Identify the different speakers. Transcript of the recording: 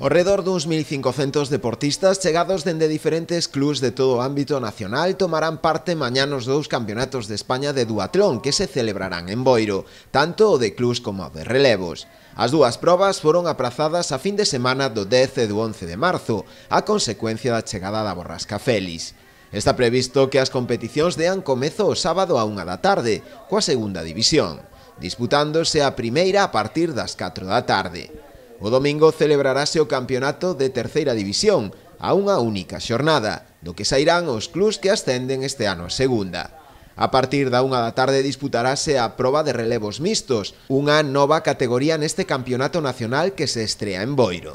Speaker 1: O redor duns 1500 deportistas chegados dende diferentes clubs de todo o ámbito nacional tomarán parte mañá nos dous campeonatos de España de duatlón que se celebrarán en Boiro, tanto o de clubs como o de relevos. As dúas probas foron aprazadas a fin de semana do 10 e do 11 de marzo, a consecuencia da chegada da borrasca Félix. Está previsto que as competicións dean comezo o sábado a unha da tarde, coa segunda división, disputándose a primeira a partir das 4 da tarde. O domingo celebrarase o campeonato de terceira división, a unha única xornada, do que sairán os clubs que ascenden este ano a segunda. A partir da unha da tarde disputarase a proba de relevos mistos, unha nova categoría neste campeonato nacional que se estrea en Boiro.